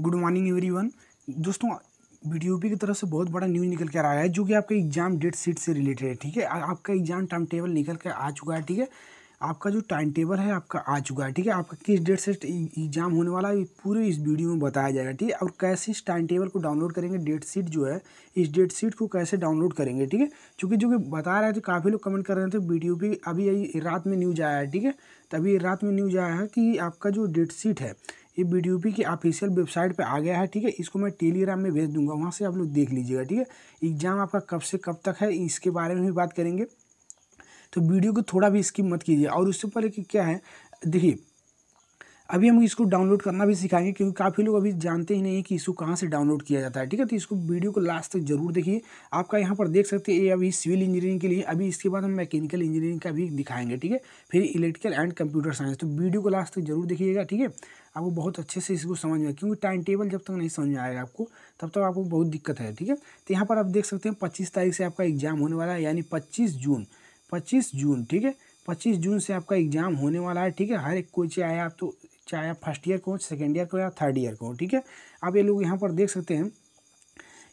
good morning everyone दोस्तों बीडीओपी की तरफ से बहुत बड़ा न्यूज़ निकल कर आया है जो कि आपके एग्जाम डेट सीट से रिलेटेड है ठीक है आपका एग्जाम टाइम टेबल निकल कर आ चुका है ठीक है आपका जो टाइम टेबल है आपका आ चुका है ठीक है आपका किस डेट से एग्जाम e, होने वाला है पूरे इस वीडियो में बताया जाएगा ठीक है और कैसे इस टाइम टेबल को डाउनलोड करेंगे डेट सीट जो है इस डेट सीट को कैसे डाउनलोड करेंगे ठीक है क्योंकि जो कि बता रहे थे काफ़ी लोग कमेंट कर रहे थे वीडियो पे अभी रात में न्यूज आया है ठीक है तभी रात में न्यूज आया है कि आपका जो डेट सीट है ये बी पी की ऑफिशियल वेबसाइट पे आ गया है ठीक है इसको मैं टेलीग्राम में भेज दूंगा वहाँ से आप लोग देख लीजिएगा ठीक है एग्ज़ाम आपका कब से कब तक है इसके बारे में भी बात करेंगे तो वीडियो को थोड़ा भी स्किप मत कीजिए और उससे पहले कि क्या है देखिए अभी हम इसको डाउनलोड करना भी सिखाएंगे क्योंकि काफ़ी लोग अभी जानते ही नहीं कि इसको कहाँ से डाउनलोड किया जाता है ठीक है तो इसको वीडियो को लास्ट तक जरूर देखिए आपका यहाँ पर देख सकते हैं ये अभी सिविल इंजीनियरिंग के लिए अभी इसके बाद हम मैकेनिकल इंजीनियरिंग का भी दिखाएंगे ठीक है फिर इलेक्ट्रिकल एंड कंप्यूटर साइंस तो वीडियो को लास्ट तक जरूर देखिएगा ठीक है आपको बहुत अच्छे से इसको समझ में क्योंकि टाइम टेबल जब तक नहीं समझ में आएगा आपको तब तक आपको बहुत दिक्कत है ठीक है तो यहाँ पर आप देख सकते हैं पच्चीस तारीख से आपका एग्जाम होने वाला है यानी पच्चीस जून पच्चीस जून ठीक है पच्चीस जून से आपका एग्ज़ाम होने वाला है ठीक है हर एक कोई चाहे आप तो चाहे आप फर्स्ट ईयर को सेकेंड ईयर को या थर्ड ईयर को ठीक है आप ये लोग यहाँ पर देख सकते हैं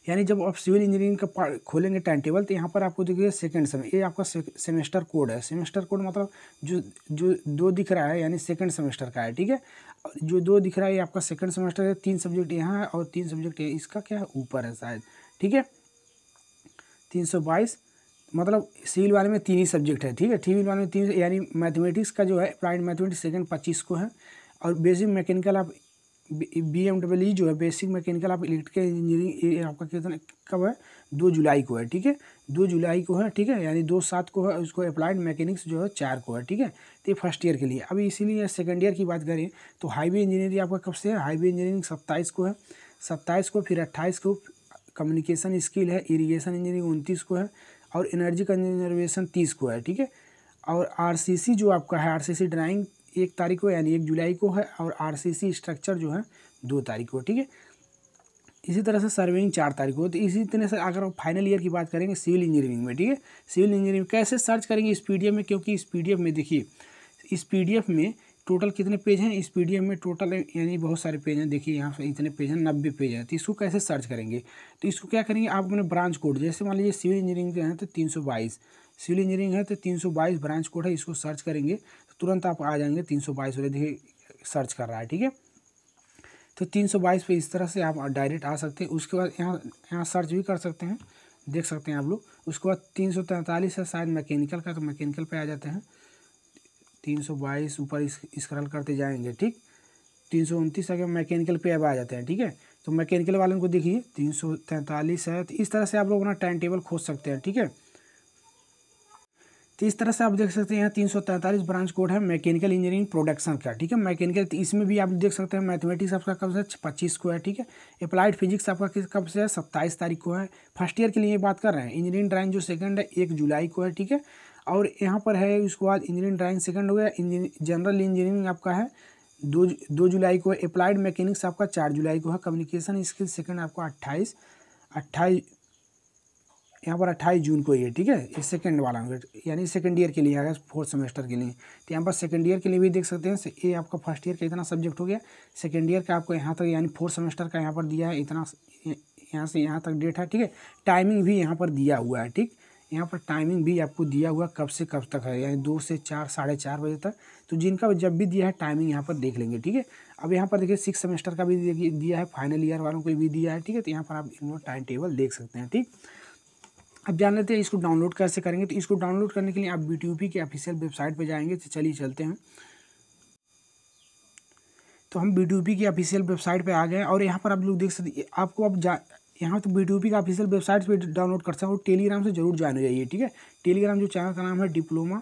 यानी जब आप सिविल इंजीनियरिंग का खोलेंगे टाइम टेबल तो यहाँ पर आपको देखिए सेकंड सेमेस्टर ये आपका सेमेस्टर कोड है सेमेस्टर कोड मतलब जो जो दो दिख रहा है यानी सेकंड सेमेस्टर का है ठीक है जो दो दिख रहा है ये आपका सेकंड सेमेस्टर है तीन सब्जेक्ट यहाँ है और तीन सब्जेक्ट इसका क्या है ऊपर है शायद ठीक है तीन मतलब सिविल वाले में तीन ही सब्जेक्ट है ठीक है सिविल वाले में तीन यानी मैथमेटिक्स का जो है प्राइड मैथमेटिक्स सेकंड पच्चीस को है और बेसिक मैकेनिकल आप बी एम डब्ल्यू ई जो है बेसिक मैकेनिकल आप इलेक्ट्रिकल इंजीनियरिंग आपका कितना कब है दो जुलाई को है ठीक है दो जुलाई को है ठीक है यानी दो सात को है उसको अप्लाइड मैकेनिक्स जो है चार को है ठीक है तो ये फर्स्ट ईयर के लिए अभी इसीलिए सेकेंड ईयर की बात करें तो हाईवे इंजीनियरिंग आपका कब से है हाईवे इंजीनियरिंग सत्ताईस को है सत्ताईस को फिर अट्ठाईस को कम्युनिकेशन स्किल है इरीगेशन इंजीनियरिंग उनतीस को है और एनर्जी कंजर्वेशन तीस को है ठीक है और आर जो आपका है सी ड्राइंग एक तारीख को यानी एक जुलाई को है और आरसीसी स्ट्रक्चर जो है दो तारीख को ठीक है इसी तरह से सर्विंग चार तारीख को तो इसी तरह से अगर फाइनल ईयर की बात करेंगे सिविल इंजीनियरिंग में ठीक है सिविल इंजीनियरिंग कैसे सर्च करेंगे इस पी में क्योंकि इस पी में देखिए इस पी में टोटल कितने पेज हैं इस पी में टोटल यानी बहुत सारे पेज हैं देखिए यहाँ से इतने पेज हैं नब्बे पेज हैं तो इसको कैसे सर्च करेंगे तो इसको क्या करेंगे आप अपने ब्रांच कोड जैसे मान लीजिए सिविल इंजीनियरिंग के हैं तो तीन सौ बाईस सिविल इंजीनियरिंग है तो तीन सौ बाईस ब्रांच कोड है इसको सर्च करेंगे तुरंत आप आ जाएंगे तीन सौ बाईस देखिए सर्च कर रहा है ठीक है तो तीन सौ बाईस पर इस तरह से आप डायरेक्ट आ सकते हैं उसके बाद यहाँ यहाँ सर्च भी कर सकते हैं देख सकते हैं आप लोग उसके बाद तीन सौ तैंतालीस है शायद मैकेनिकल का तो मैकेनिकल पे आ जाते हैं तीन सौ बाईस ऊपर स्क्रॉल करते जाएंगे ठीक तीन सौ उनतीस अगर मैकेनिकल पे अब आ जाते हैं ठीक है तो मैकेनिकल वाले को देखिए तीन सौ तैंतालीस है तो इस तरह से आप लोग अपना टाइम टेबल खोज सकते हैं ठीक है तो इस तरह से आप देख सकते हैं यहाँ तीन सौ तैंतालीस ब्रांच कोड है मैकेनिकल इंजीनियरिंग प्रोडक्शन का ठीक है मैकेनिकल तो इसमें भी आप देख सकते हैं मैथमेटिक्स आपका कब से पच्चीस को है ठीक है अप्लाइड फिजिक्स आपका किस कब से है सत्ताईस तारीख को है फर्स्ट ईयर के लिए बात कर रहे हैं इंजीनियरिंग ड्राइंग जो सेकंड है एक जुलाई को है ठीक है और यहाँ पर है उसके बाद इंजीनियरिंग ड्राइंग सेकंड हो गया जनरल इंजीनियरिंग आपका है दो दो जुलाई को है अप्लाइड मैकेनिक्स आपका चार जुलाई को है कम्युनिकेशन स्किल सेकंड आपका अट्ठाईस अट्ठाईस यहाँ पर अट्ठाईस जून को ये ठीक है ये सेकेंड वाला यानी सेकेंड ईयर के लिए आएगा फोर्थ सेमेस्टर के लिए तो यहाँ पर सेकेंड ईयर के लिए भी देख सकते हैं ये आपका फर्स्ट ईयर का इतना सब्जेक्ट हो गया सेकेंड ईयर का आपको यहाँ तक यानी फोर्थ सेमेस्टर का यहाँ पर दिया है इतना यहाँ से यहाँ तक डेट है ठीक है टाइमिंग भी यहाँ पर दिया हुआ है ठीक यहाँ पर टाइमिंग भी आपको दिया हुआ कब से कब तक है यानी दो से चार साढ़े चार बजे तक तो जिनका जब भी दिया है टाइमिंग यहाँ पर देख लेंगे ठीक है अब यहाँ पर देखिए सिक्स सेमेस्टर का भी दिया है फाइनल ईयर वालों को भी दिया है ठीक है तो यहाँ पर आप इन टाइम टेबल देख सकते हैं ठीक अब जान लेते हैं इसको डाउनलोड कैसे करेंगे तो इसको डाउनलोड करने के लिए आप बी टी के ऑफिशियल वेबसाइट पर जाएंगे तो चलिए चलते हैं तो हम बी टी की ऑफिशियल वेबसाइट पर आ गए और यहाँ पर आप लोग देख सकते आपको आप जा यहाँ तो बी का ऑफिशियल वेबसाइट पर डाउनलोड कर सकते हो टेलीग्राम से जरूर ज्वाइन हो जाइए ठीक है टेलीग्राम जो चैनल का नाम है डिप्लोमा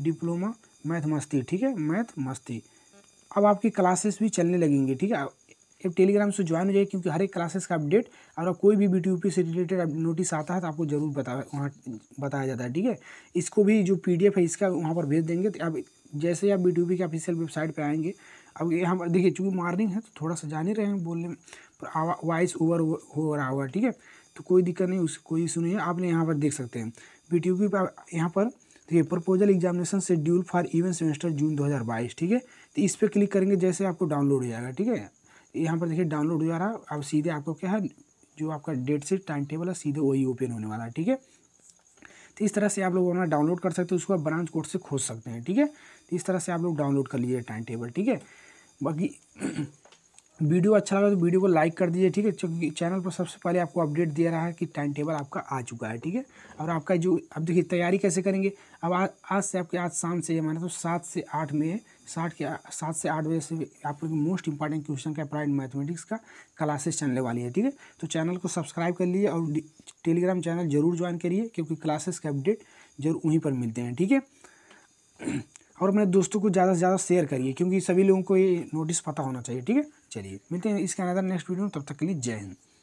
डिप्लोमा मैथ मस्ती ठीक है मैथ मस्ती अब आपकी क्लासेस भी चलने लगेंगे ठीक है एक टेलीग्राम से ज्वाइन हो जाइए क्योंकि हर एक क्लासेस का अपडेट और कोई भी बी से रिलेटेड नोटिस आता है तो आपको ज़रूर बता वहाँ बताया जाता है ठीक है इसको भी जो पी है इसका वहाँ पर भेज देंगे तो आप जैसे ही आप बी के ऑफिशियल वेबसाइट पर आएंगे अब ये हम देखिए चूँकि मॉर्निंग है तो थोड़ा सा जान ही रहे हैं बोलने में पर वॉइस ओवर हो रहा हुआ ठीक है तो कोई दिक्कत नहीं उस कोई इशू नहीं है आपने यहाँ पर देख सकते हैं बी टी पर यहाँ पर देखिए proposal examination schedule for even semester June 2022 ठीक है तो इस पर क्लिक करेंगे जैसे आपको डाउनलोड हो जाएगा ठीक है यहाँ पर देखिए डाउनलोड हो जा रहा है अब सीधे आपको क्या है जो आपका डेट से टाइम टेबल है सीधे वही ओपन होने वाला है ठीक है तो इस तरह से आप लोग अपना डाउनलोड कर सकते हैं उसको ब्रांच कोड से खोज सकते हैं ठीक है तो इस तरह से आप लोग डाउनलोड कर लीजिए टाइम टेबल ठीक है बाकी वीडियो अच्छा लगा तो वीडियो को लाइक कर दीजिए ठीक है क्योंकि चैनल पर सबसे पहले आपको अपडेट दे रहा है कि टाइम टेबल आपका आ चुका है ठीक है और आपका जो अब देखिए तैयारी कैसे करेंगे अब आज से आपके आज शाम से माना तो सात से आठ में साठ के सात से आठ बजे से आप लोग मोस्ट इंपॉर्टेंट क्वेश्चन का प्राइड मैथमेटिक्स का क्लासेस चलने वाली है ठीक है तो चैनल को सब्सक्राइब कर लिए और टेलीग्राम चैनल जरूर ज्वाइन करिए क्योंकि क्लासेस के अपडेट जरूर वहीं पर मिलते हैं ठीक है और अपने दोस्तों को ज़्यादा से ज़्यादा शेयर करिए क्योंकि सभी लोगों को ये नोटिस पता होना चाहिए ठीक है चलिए मिलते हैं इसके अंदर नेक्स्ट वीडियो में तब तक के लिए जय हिंद